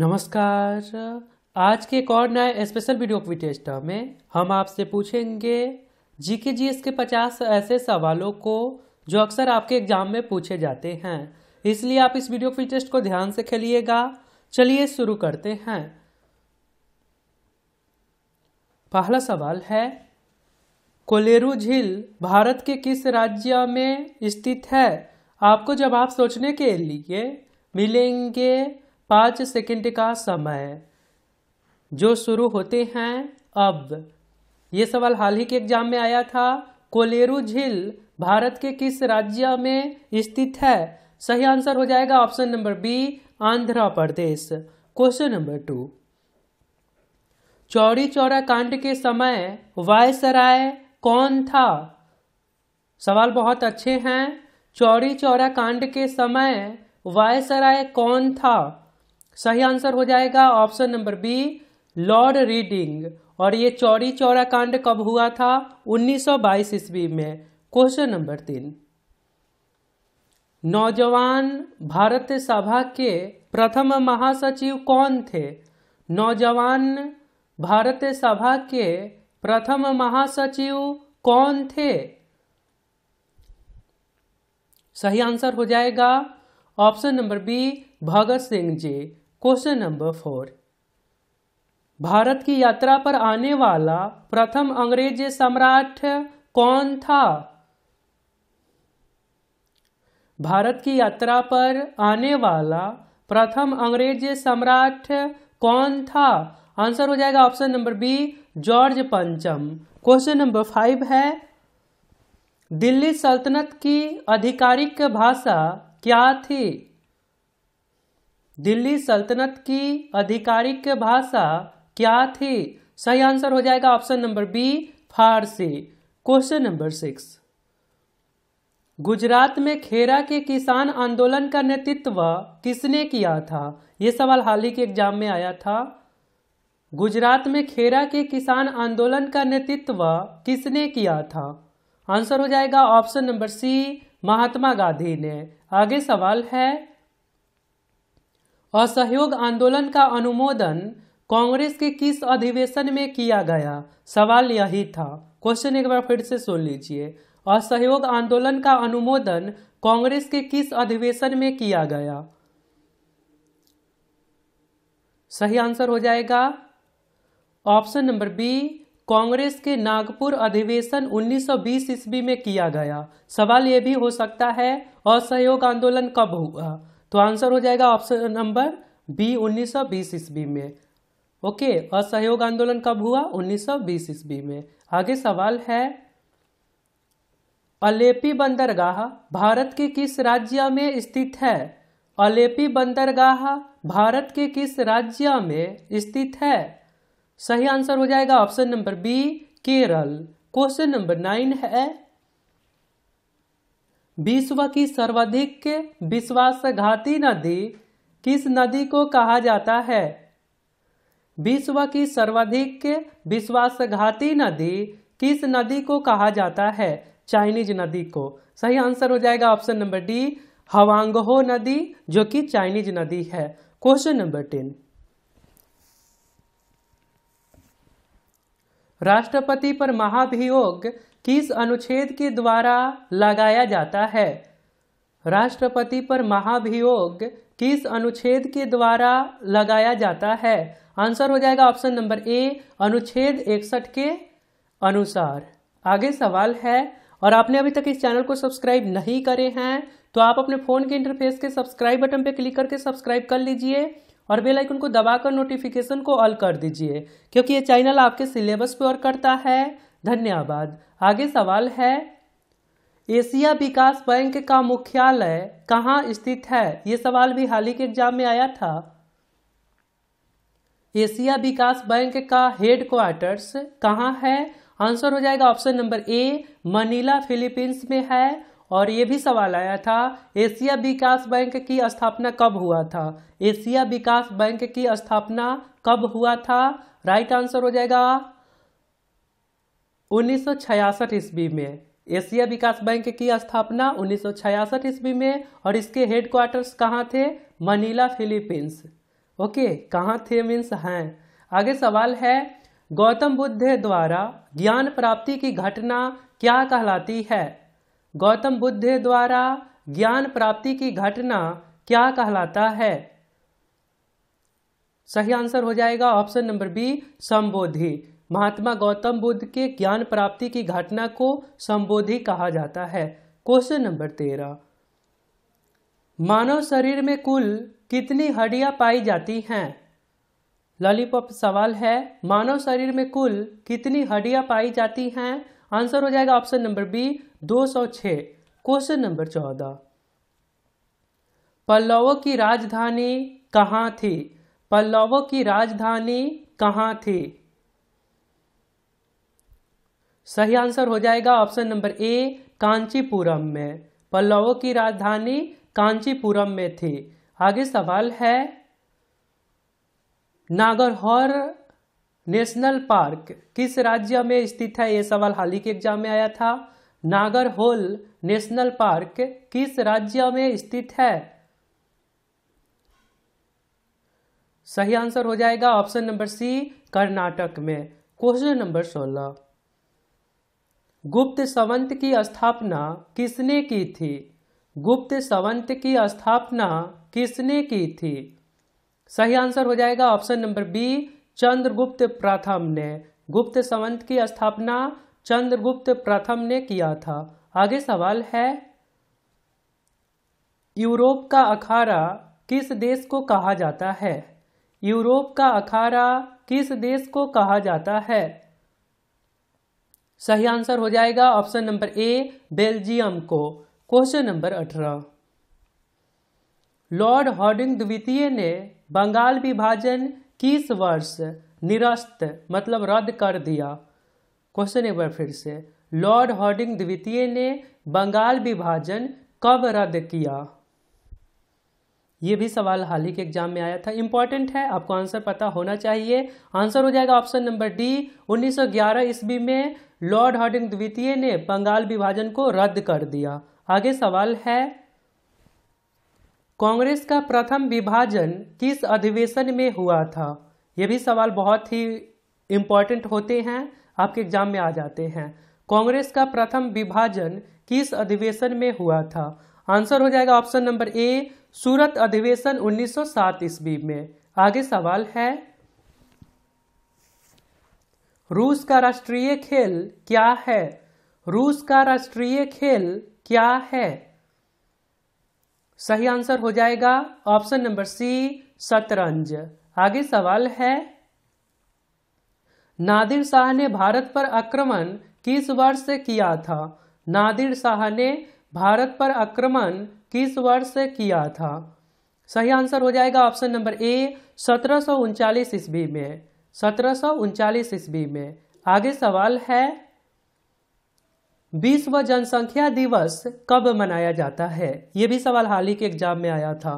नमस्कार आज के एक और नए स्पेशल वीडियो क्विटेस्ट में हम आपसे पूछेंगे जीके जीएस के 50 ऐसे सवालों को जो अक्सर आपके एग्जाम में पूछे जाते हैं इसलिए आप इस वीडियो क्विटेस्ट को ध्यान से खेलिएगा चलिए शुरू करते हैं पहला सवाल है कोलेरू झील भारत के किस राज्य में स्थित है आपको जवाब सोचने के लिए मिलेंगे पाँच सेकंड का समय जो शुरू होते हैं अब ये सवाल हाल ही के एग्जाम में आया था कोलेरू झील भारत के किस राज्य में स्थित है सही आंसर हो जाएगा option number B Andhra Pradesh question number two Chauri Chaura कांड के समय वायसराय कौन था सवाल बहुत अच्छे हैं चौरी चौरा कांड के समय वायसराय कौन था सही आंसर हो जाएगा option number B lord Reading और ये चौरी चौरा कांड कब हुआ था 1922 ईस्वी में क्वेश्चन नंबर तीन नौजवान भारत सभा के प्रथम महासचिव कौन थे नौजवान भारत सभा के प्रथम महासचिव कौन थे सही आंसर हो जाएगा option number B Bhagat Singh ji question number four Bharat की यात्रा पर आने वाला प्रथम अंग्रेज सम्राट कौन था भारत की यात्रा पर आने वाला प्रथम अंग्रेज सम्राट कौन था आंसर हो जाएगा ऑप्शन नंबर बी जॉर्ज पंचम क्वेश्चन नंबर फाइव है दिल्ली सल्तनत की आधिकारिक भाषा क्या थी दिल्ली सल्तनत की आधिकारिक भाषा क्या थी सही आंसर हो जाएगा option number B Farsi question number six Gujarat में खेरा के किसान आंदोलन का नेतृत्व किसने किया था यह सवाल हाल ही के एग्जाम में आया था गुजरात में खेरा के किसान आंदोलन का नेतृत्व किसने किया था आंसर हो जाएगा option number C Mahatma Gandhi ने आगे सवाल है असहयोग आंदोलन का अनुमोदन कांग्रेस के किस अधिवेशन में किया गया सवाल यही था क्वेश्चन एक बार फिर से सुन लीजिए असहयोग आंदोलन का अनुमोदन कांग्रेस के किस अधिवेशन में किया गया सही आंसर हो जाएगा ऑप्शन नंबर बी कांग्रेस के नागपुर अधिवेशन 1920 ईस्वी में किया गया सवाल यह भी हो सकता है असहयोग आंदोलन कब हुआ तो आंसर हो जाएगा ऑप्शन नंबर बी उन्नीस सौ बीस ईस्वी में ओके असहयोग आंदोलन कब हुआ उन्नीस सौ बीस ईस्वी में आगे सवाल है अलेपी बंदरगाह भारत के किस राज्य में स्थित है अलेपी बंदरगाह भारत के किस राज्य में स्थित है सही आंसर हो जाएगा option number B Kerala question number nine है विश्व की सर्वाधिक विश्वासघाती नदी किस नदी को कहा जाता है विश्व की सर्वाधिक विश्वासघाती नदी किस नदी को कहा जाता है चाइनीज नदी को सही आंसर हो जाएगा ऑप्शन नंबर डी हवांगहो नदी जो कि चाइनीज नदी है क्वेश्चन नंबर टेन राष्ट्रपति पर महाभियोग किस अनुच्छेद के द्वारा लगाया जाता है राष्ट्रपति पर महाभियोग किस अनुच्छेद के द्वारा लगाया जाता है आंसर हो जाएगा ऑप्शन नंबर ए अनुच्छेद इकसठ के अनुसार आगे सवाल है और आपने अभी तक इस चैनल को सब्सक्राइब नहीं करे हैं तो आप अपने फोन के इंटरफेस के सब्सक्राइब बटन पर क्लिक करके सब्सक्राइब कर लीजिए और बेल आइकन को दबाकर नोटिफिकेशन को ऑल कर दीजिए क्योंकि ये चैनल आपके सिलेबस पे और करता है धन्यवाद आगे सवाल है एशिया विकास बैंक का मुख्यालय कहाँ स्थित है ये सवाल भी हाल ही के एग्जाम में आया था एशिया विकास बैंक का हेड क्वार्टर्स कहाँ है आंसर हो जाएगा option number A Manila Philippines में है और ये भी सवाल आया था एशिया विकास बैंक की स्थापना कब हुआ था एशिया विकास बैंक की स्थापना कब हुआ था राइट आंसर हो जाएगा उन्नीस सौ ईस्वी में एशिया विकास बैंक की स्थापना उन्नीस सौ ईस्वी में और इसके हेडक्वार्टर्स कहाँ थे मनीला फिलीपींस ओके कहाँ थे मीन्स हैं आगे सवाल है गौतम बुद्ध द्वारा ज्ञान प्राप्ति की घटना क्या कहलाती है गौतम बुद्ध द्वारा ज्ञान प्राप्ति की घटना क्या कहलाता है सही आंसर हो जाएगा ऑप्शन नंबर बी संबोधि महात्मा गौतम बुद्ध के ज्ञान प्राप्ति की घटना को संबोधि कहा जाता है क्वेश्चन नंबर तेरह मानव शरीर में कुल कितनी हड्डियां पाई जाती हैं लॉलीपॉप सवाल है मानव शरीर में कुल कितनी हड्डियां पाई जाती हैं आंसर हो जाएगा option number B 206 question number चौदह पल्लवों की राजधानी कहाँ थी पल्लवों की राजधानी कहाँ थी सही आंसर हो जाएगा ऑप्शन नंबर ए कांचीपुरम में पल्लवों की राजधानी कांचीपुरम में थी आगे सवाल है नागरहौर नेशनल पार्क किस राज्य में स्थित है यह सवाल हाल ही के एग्जाम में आया था नागरहोल नेशनल पार्क किस राज्य में स्थित है सही आंसर हो जाएगा ऑप्शन नंबर सी कर्नाटक में क्वेश्चन नंबर सोलह गुप्त संवंत की स्थापना किसने की थी गुप्त संवंत की स्थापना किसने की थी सही आंसर हो जाएगा ऑप्शन नंबर बी चंद्रगुप्त प्रथम ने गुप्त संवंत की स्थापना चंद्रगुप्त प्रथम ने किया था आगे सवाल है यूरोप का अखाड़ा किस देश को कहा जाता है यूरोप का अखाड़ा किस देश को कहा जाता है सही आंसर हो जाएगा ऑप्शन नंबर ए बेल्जियम को क्वेश्चन नंबर अठारह लॉर्ड हॉर्डिंग द्वितीय ने बंगाल विभाजन किस वर्ष निरस्त मतलब रद्द कर दिया क्वेश्चन एक बार फिर से लॉर्ड हॉर्डिंग द्वितीय ने बंगाल विभाजन कब रद्द किया ये भी सवाल हाल ही के एग्जाम में आया था इंपॉर्टेंट है आपको आंसर पता होना चाहिए आंसर हो जाएगा ऑप्शन नंबर डी 1911 ईस्वी में लॉर्ड हॉर्डिंग द्वितीय ने बंगाल विभाजन को रद्द कर दिया आगे सवाल है कांग्रेस का प्रथम विभाजन किस अधिवेशन में हुआ था यह भी सवाल बहुत ही इम्पॉर्टेंट होते हैं आपके एग्जाम में आ जाते हैं कांग्रेस का प्रथम विभाजन किस अधिवेशन में हुआ था आंसर हो जाएगा ऑप्शन नंबर ए सूरत अधिवेशन 1907 ईस्वी में आगे सवाल है रूस का राष्ट्रीय खेल क्या है रूस का राष्ट्रीय खेल क्या है सही आंसर हो जाएगा ऑप्शन नंबर सी शतरंज आगे सवाल है नादिर शाह ने भारत पर आक्रमण किस वर्ष से किया था नादिर शाह ने भारत पर आक्रमण किस वर्ष से किया था सही आंसर हो जाएगा ऑप्शन नंबर ए सत्रह ईस्वी में सत्रह ईस्वी में आगे सवाल है विश्व जनसंख्या दिवस कब मनाया जाता है ये भी सवाल हाल ही के एग्जाम में आया था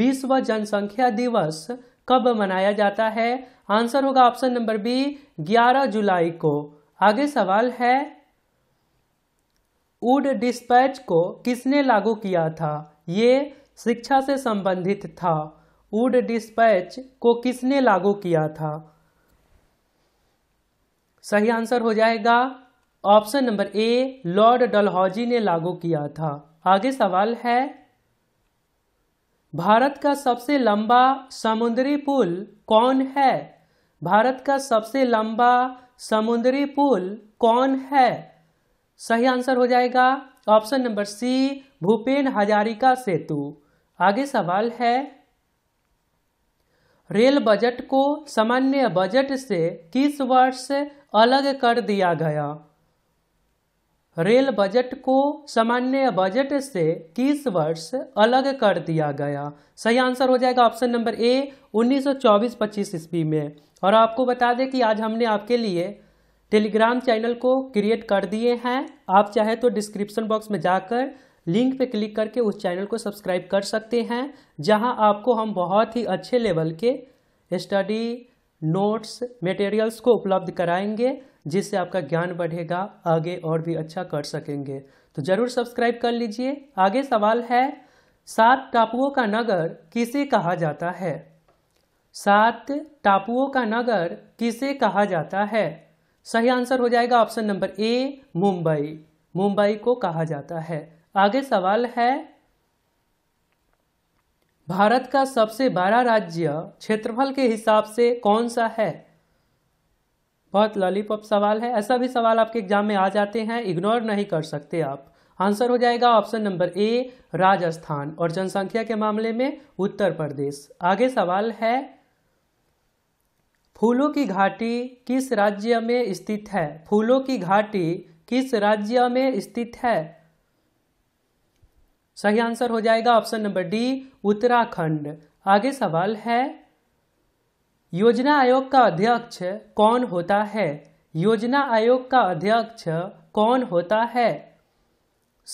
विश्व जनसंख्या दिवस कब मनाया जाता है आंसर होगा ऑप्शन नंबर बी 11 जुलाई को आगे सवाल है उड डिस्पैच को किसने लागू किया था ये शिक्षा से संबंधित था उड डिस्पैच को किसने लागू किया था सही आंसर हो जाएगा option number A lord Dalhousie ने लागू किया था आगे सवाल है भारत का सबसे लंबा समुद्री पुल कौन है भारत का सबसे लंबा समुद्री पुल कौन है सही आंसर हो जाएगा option number C Bhupen Hazarika Setu आगे सवाल है रेल बजट को सामान्य बजट से किस वर्ष अलग कर दिया गया रेल बजट को सामान्य बजट से किस वर्ष अलग कर दिया गया सही आंसर हो जाएगा ऑप्शन नंबर ए 1924-25 ईस्वी में और आपको बता दें कि आज हमने आपके लिए टेलीग्राम चैनल को क्रिएट कर दिए हैं आप चाहे तो डिस्क्रिप्शन बॉक्स में जाकर लिंक पे क्लिक करके उस चैनल को सब्सक्राइब कर सकते हैं जहां आपको हम बहुत ही अच्छे लेवल के स्टडी नोट्स मटेरियल्स को उपलब्ध कराएंगे जिससे आपका ज्ञान बढ़ेगा आगे और भी अच्छा कर सकेंगे तो ज़रूर सब्सक्राइब कर लीजिए आगे सवाल है सात टापुओं का नगर किसे कहा जाता है सात टापुओं का नगर किसे कहा जाता है सही आंसर हो जाएगा option number A Mumbai Mumbai को कहा जाता है आगे सवाल है भारत का सबसे बड़ा राज्य क्षेत्रफल के हिसाब से कौन सा है बहुत लॉलीपॉप सवाल है ऐसा भी सवाल आपके एग्जाम में आ जाते हैं इग्नोर नहीं कर सकते आप आंसर हो जाएगा ऑप्शन नंबर ए राजस्थान और जनसंख्या के मामले में उत्तर प्रदेश आगे सवाल है फूलों की घाटी किस राज्य में स्थित है फूलों की घाटी किस राज्य में स्थित है सही आंसर हो जाएगा ऑप्शन नंबर डी उत्तराखंड आगे सवाल है योजना आयोग का अध्यक्ष कौन होता है योजना आयोग का अध्यक्ष कौन होता है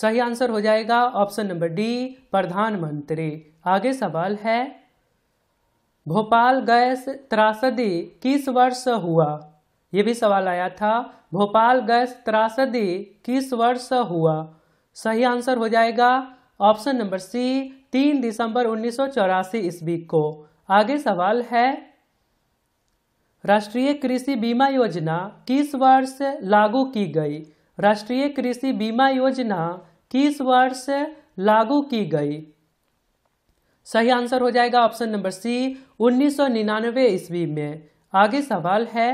सही आंसर हो जाएगा ऑप्शन नंबर डी प्रधानमंत्री आगे सवाल है भोपाल गैस त्रासदी किस वर्ष हुआ यह भी सवाल आया था भोपाल गैस त्रासदी किस वर्ष हुआ सही आंसर हो जाएगा ऑप्शन नंबर सी तीन दिसंबर उन्नीस सौ ईस्वी को आगे सवाल है राष्ट्रीय कृषि बीमा योजना किस वर्ष लागू की गई राष्ट्रीय कृषि बीमा योजना किस वर्ष लागू की गई सही आंसर हो जाएगा ऑप्शन नंबर सी उन्नीस ईस्वी में आगे सवाल है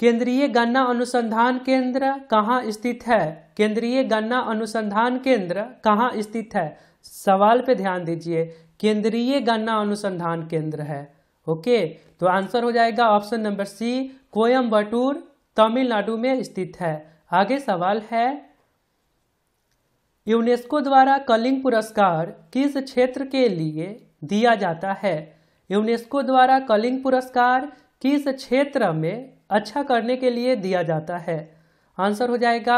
केंद्रीय गन्ना अनुसंधान केंद्र कहाँ स्थित है केंद्रीय गन्ना अनुसंधान केंद्र कहाँ स्थित है सवाल पे ध्यान दीजिए केंद्रीय गन्ना अनुसंधान केंद्र है ओके तो आंसर हो जाएगा option number C Coimbatore Tamil Nadu में स्थित है आगे सवाल है यूनेस्को द्वारा कलिंग पुरस्कार किस क्षेत्र के लिए दिया जाता है यूनेस्को द्वारा कलिंग पुरस्कार किस क्षेत्र में अच्छा करने के लिए दिया जाता है आंसर हो जाएगा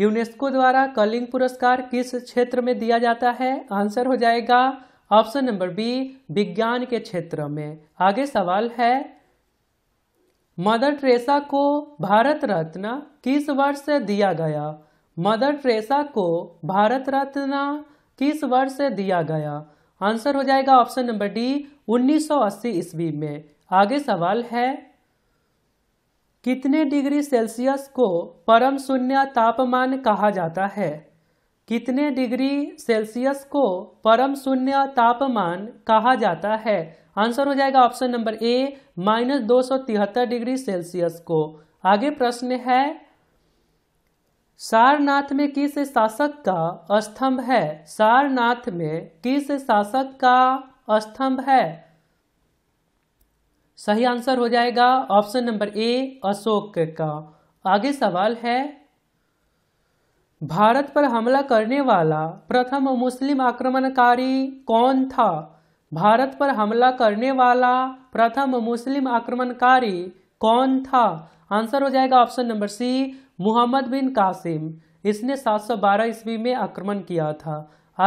यूनेस्को द्वारा कलिंग पुरस्कार किस क्षेत्र में दिया जाता है आंसर हो जाएगा ऑप्शन नंबर बी विज्ञान के क्षेत्र में आगे सवाल है मदर ट्रेसा को भारत रत्न किस वर्ष दिया गया मदर ट्रेसा को भारत रत्न किस वर्ष दिया गया आंसर हो जाएगा ऑप्शन नंबर डी 1980 ईस्वी में आगे सवाल है कितने डिग्री सेल्सियस को परम शून्य तापमान कहा जाता है कितने डिग्री सेल्सियस को परम शून्य तापमान कहा जाता है आंसर हो जाएगा ऑप्शन नंबर ए माइनस दो सौ तिहत्तर डिग्री सेल्सियस को आगे प्रश्न है सारनाथ में किस शासक का स्तंभ है सारनाथ में किस शासक का स्तंभ है सही आंसर हो जाएगा ऑप्शन नंबर ए अशोक का आगे सवाल है भारत पर हमला करने वाला प्रथम मुस्लिम आक्रमणकारी कौन था भारत पर हमला करने वाला प्रथम मुस्लिम आक्रमणकारी कौन था आंसर हो जाएगा option number C Mohammad bin Qasim इसने 712 ईस्वी में आक्रमण किया था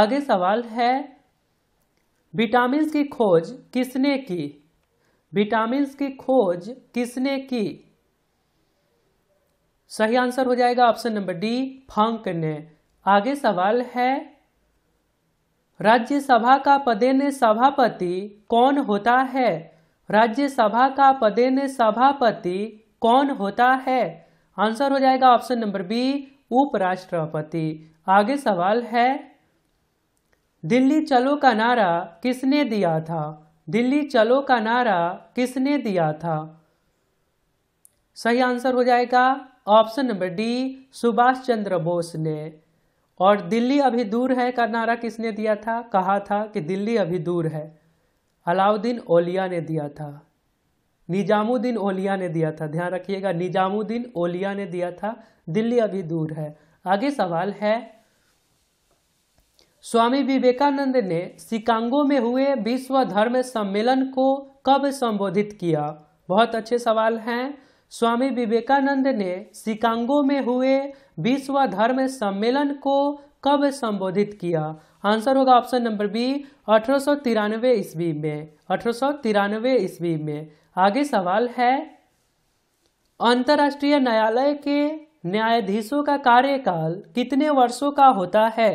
आगे सवाल है विटामिन की खोज किसने की विटामिन की खोज किसने की सही आंसर हो जाएगा ऑप्शन नंबर डी फंक ने आगे सवाल है राज्यसभा का पदेन सभापति कौन होता है राज्यसभा का पदेन सभापति कौन होता है आंसर हो जाएगा ऑप्शन नंबर बी उपराष्ट्रपति आगे सवाल है दिल्ली चलो का नारा किसने दिया था दिल्ली चलो का नारा किसने दिया था सही आंसर हो जाएगा option number D Subhash Chandra Bose ने और दिल्ली अभी दूर है का नारा किसने दिया था कहा था कि दिल्ली अभी दूर है अलाउद्दीन ओलिया ने दिया था निजामुद्दीन ओलिया ने दिया था ध्यान रखिएगा निजामुद्दीन ओलिया ने दिया था दिल्ली अभी दूर है आगे सवाल है स्वामी विवेकानंद ने शिकांगो में हुए विश्व धर्म सम्मेलन को कब संबोधित किया बहुत अच्छे सवाल हैं स्वामी विवेकानंद ने शिकांगो में हुए विश्व धर्म सम्मेलन को कब संबोधित किया आंसर होगा ऑप्शन नंबर बी अठारह ईस्वी में अठारह ईस्वी में आगे सवाल है अंतर्राष्ट्रीय न्यायालय के न्यायाधीशों का कार्यकाल कितने वर्षों का होता है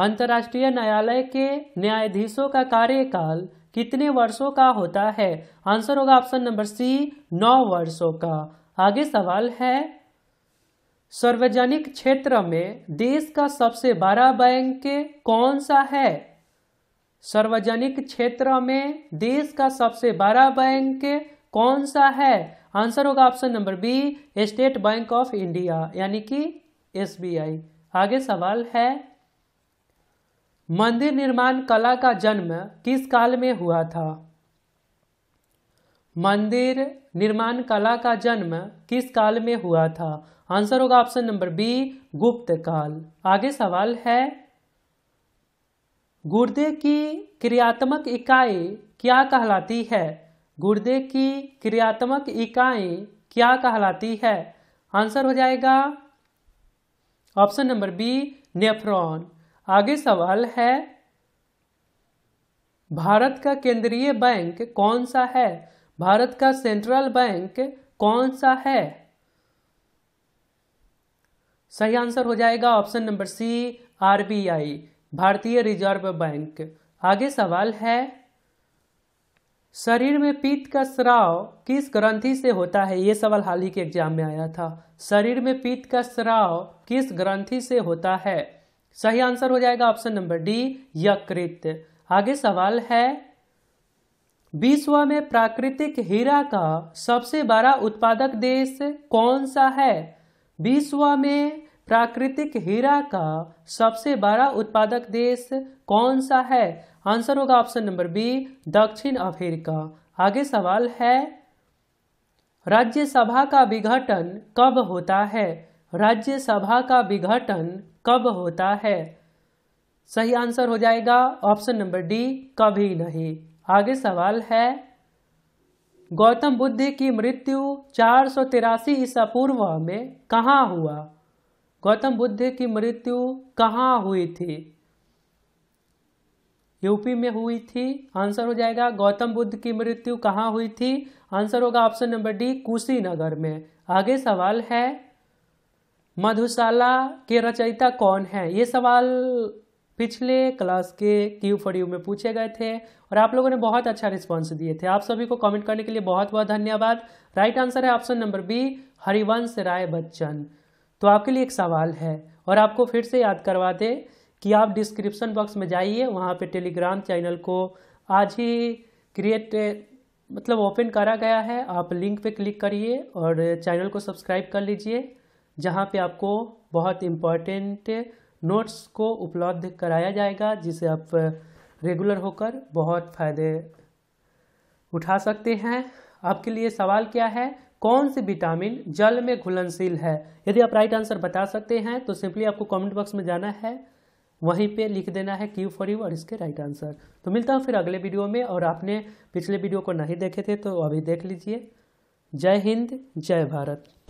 अंतर्राष्ट्रीय न्यायालय के न्यायाधीशों का कार्यकाल कितने वर्षों का होता है आंसर होगा ऑप्शन नंबर सी नौ वर्षों का आगे सवाल है सार्वजनिक क्षेत्र में देश का सबसे बड़ा बैंक कौन सा है सार्वजनिक क्षेत्र में देश का सबसे बड़ा बैंक कौन सा है आंसर होगा option number B state bank of India यानी कि एसबीआई आगे सवाल है मंदिर निर्माण कला का जन्म किस काल में हुआ था मंदिर निर्माण कला का जन्म किस काल में हुआ था आंसर होगा ऑप्शन नंबर बी गुप्त काल आगे सवाल है गुर्दे की क्रियात्मक इकाई क्या कहलाती है गुर्दे की क्रियात्मक इकाई क्या कहलाती है आंसर हो जाएगा ऑप्शन नंबर बी नेफ्रॉन आगे सवाल है भारत का केंद्रीय बैंक कौन सा है भारत का सेंट्रल बैंक कौन सा है सही आंसर हो जाएगा ऑप्शन नंबर सी आरबीआई भारतीय रिजर्व बैंक आगे सवाल है शरीर में पीत का स्राव किस ग्रंथि से होता है ये सवाल हाल ही के एग्जाम में आया था शरीर में पीत का स्राव किस ग्रंथि से होता है सही आंसर हो जाएगा ऑप्शन नंबर डी यकृत आगे सवाल है विश्व में प्राकृतिक हीरा का सबसे बड़ा उत्पादक देश कौन सा है विश्व में प्राकृतिक हीरा का सबसे बड़ा उत्पादक देश कौन सा है आंसर होगा ऑप्शन नंबर बी दक्षिण अफ्रीका आगे सवाल है राज्यसभा का विघटन कब होता है राज्यसभा का विघटन कब होता है सही आंसर हो जाएगा ऑप्शन नंबर डी कभी नहीं आगे सवाल है गौतम बुद्ध की मृत्यु चार सौ तिरासी ईसा पूर्व में कहाँ हुआ गौतम बुद्ध की मृत्यु कहाँ हुई थी यूपी में हुई थी आंसर हो जाएगा गौतम बुद्ध की मृत्यु कहाँ हुई थी आंसर होगा ऑप्शन नंबर डी कुशीनगर में आगे सवाल है मधुशाला के रचयिता कौन है ये सवाल पिछले क्लास के क्यू फॉर यू में पूछे गए थे और आप लोगों ने बहुत अच्छा रिस्पांस दिए थे आप सभी को कमेंट करने के लिए बहुत बहुत धन्यवाद राइट आंसर है option number B Harivansh Rai Bachchan तो आपके लिए एक सवाल है और आपको फिर से याद करवा दे कि आप डिस्क्रिप्शन बॉक्स में जाइए वहाँ पर टेलीग्राम चैनल को आज ही क्रिएट मतलब ओपन करा गया है आप लिंक पे क्लिक करिए और चैनल को सब्सक्राइब कर लीजिए जहाँ पे आपको बहुत इम्पॉर्टेंट नोट्स को उपलब्ध कराया जाएगा जिसे आप रेगुलर होकर बहुत फ़ायदे उठा सकते हैं आपके लिए सवाल क्या है कौन सी विटामिन जल में घुलनशील है यदि आप राइट आंसर बता सकते हैं तो सिंपली आपको कमेंट बॉक्स में जाना है वहीं पे लिख देना है क्यू फॉर यू और इसके राइट आंसर तो मिलता हूँ फिर अगले वीडियो में और आपने पिछले वीडियो को नहीं देखे थे तो अभी देख लीजिए जय हिंद जय भारत